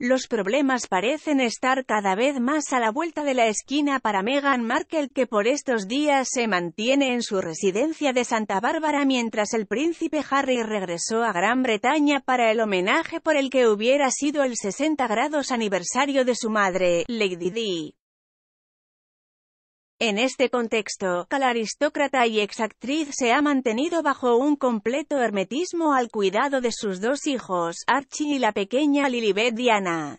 Los problemas parecen estar cada vez más a la vuelta de la esquina para Meghan Markle que por estos días se mantiene en su residencia de Santa Bárbara mientras el príncipe Harry regresó a Gran Bretaña para el homenaje por el que hubiera sido el 60 grados aniversario de su madre, Lady Di. En este contexto, la aristócrata y exactriz se ha mantenido bajo un completo hermetismo al cuidado de sus dos hijos, Archie y la pequeña Lilibet Diana.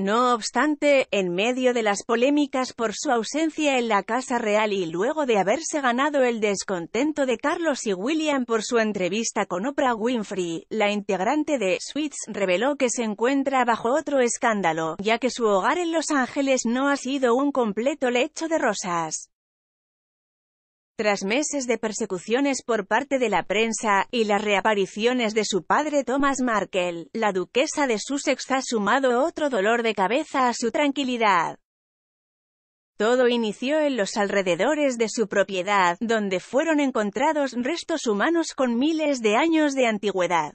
No obstante, en medio de las polémicas por su ausencia en la Casa Real y luego de haberse ganado el descontento de Carlos y William por su entrevista con Oprah Winfrey, la integrante de Sweets reveló que se encuentra bajo otro escándalo, ya que su hogar en Los Ángeles no ha sido un completo lecho de rosas. Tras meses de persecuciones por parte de la prensa, y las reapariciones de su padre Thomas Markle, la duquesa de Sussex ha sumado otro dolor de cabeza a su tranquilidad. Todo inició en los alrededores de su propiedad, donde fueron encontrados restos humanos con miles de años de antigüedad.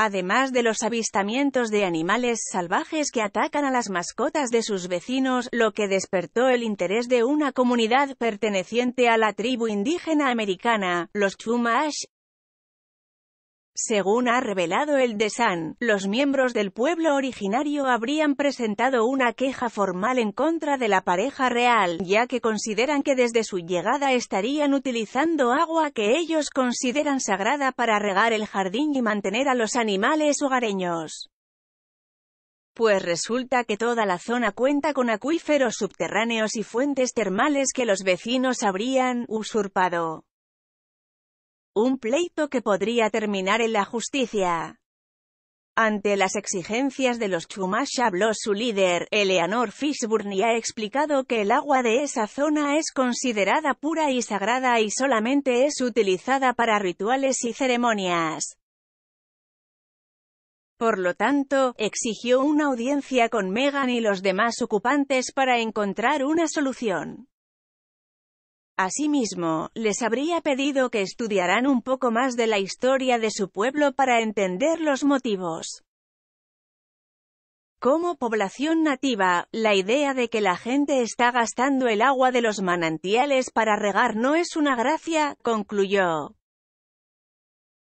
Además de los avistamientos de animales salvajes que atacan a las mascotas de sus vecinos, lo que despertó el interés de una comunidad perteneciente a la tribu indígena americana, los Chumash, según ha revelado el The los miembros del pueblo originario habrían presentado una queja formal en contra de la pareja real, ya que consideran que desde su llegada estarían utilizando agua que ellos consideran sagrada para regar el jardín y mantener a los animales hogareños pues resulta que toda la zona cuenta con acuíferos subterráneos y fuentes termales que los vecinos habrían usurpado un pleito que podría terminar en la justicia. Ante las exigencias de los Chumash habló su líder, Eleanor Fishburne, y ha explicado que el agua de esa zona es considerada pura y sagrada y solamente es utilizada para rituales y ceremonias. Por lo tanto, exigió una audiencia con Megan y los demás ocupantes para encontrar una solución. Asimismo, les habría pedido que estudiaran un poco más de la historia de su pueblo para entender los motivos. Como población nativa, la idea de que la gente está gastando el agua de los manantiales para regar no es una gracia, concluyó.